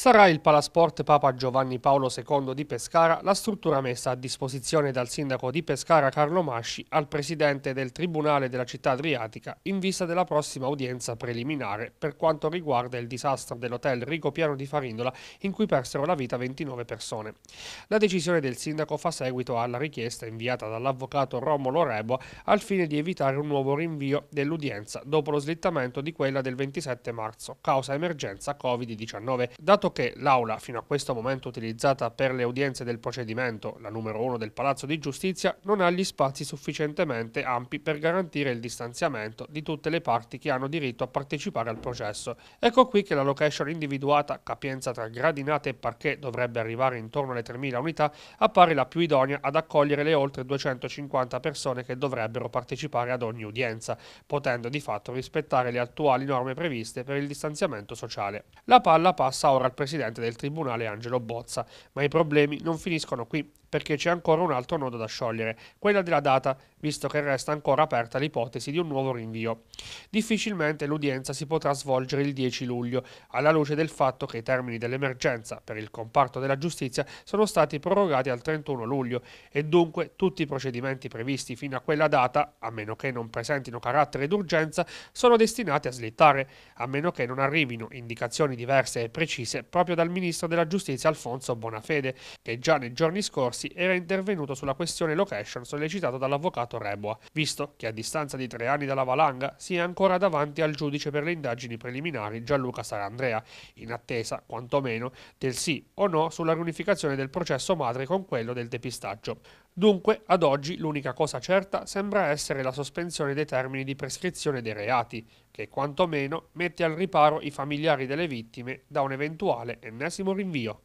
Sarà il Palasport Papa Giovanni Paolo II di Pescara la struttura messa a disposizione dal sindaco di Pescara Carlo Masci al presidente del Tribunale della città adriatica in vista della prossima udienza preliminare per quanto riguarda il disastro dell'hotel Rigopiano di Farindola in cui persero la vita 29 persone. La decisione del sindaco fa seguito alla richiesta inviata dall'avvocato Romolo Rebo al fine di evitare un nuovo rinvio dell'udienza dopo lo slittamento di quella del 27 marzo, causa emergenza Covid-19. Dato che l'aula fino a questo momento utilizzata per le udienze del procedimento, la numero 1 del Palazzo di Giustizia, non ha gli spazi sufficientemente ampi per garantire il distanziamento di tutte le parti che hanno diritto a partecipare al processo. Ecco qui che la location individuata, capienza tra gradinate e parquet dovrebbe arrivare intorno alle 3.000 unità, appare la più idonea ad accogliere le oltre 250 persone che dovrebbero partecipare ad ogni udienza, potendo di fatto rispettare le attuali norme previste per il distanziamento sociale. La palla passa ora al presidente del tribunale Angelo Bozza. Ma i problemi non finiscono qui, perché c'è ancora un altro nodo da sciogliere, quella della data, visto che resta ancora aperta l'ipotesi di un nuovo rinvio. Difficilmente l'udienza si potrà svolgere il 10 luglio, alla luce del fatto che i termini dell'emergenza per il comparto della giustizia sono stati prorogati al 31 luglio e dunque tutti i procedimenti previsti fino a quella data, a meno che non presentino carattere d'urgenza, sono destinati a slittare, a meno che non arrivino indicazioni diverse e precise proprio dal ministro della giustizia Alfonso Bonafede, che già nei giorni scorsi era intervenuto sulla questione location sollecitato dall'avvocato Reboa, visto che a distanza di tre anni dalla valanga si è ancora davanti al giudice per le indagini preliminari Gianluca Sarandrea, in attesa, quantomeno, del sì o no sulla riunificazione del processo madre con quello del depistaggio. Dunque, ad oggi l'unica cosa certa sembra essere la sospensione dei termini di prescrizione dei reati, che quantomeno mette al riparo i familiari delle vittime da un eventuale eventuale ennesimo rinvio.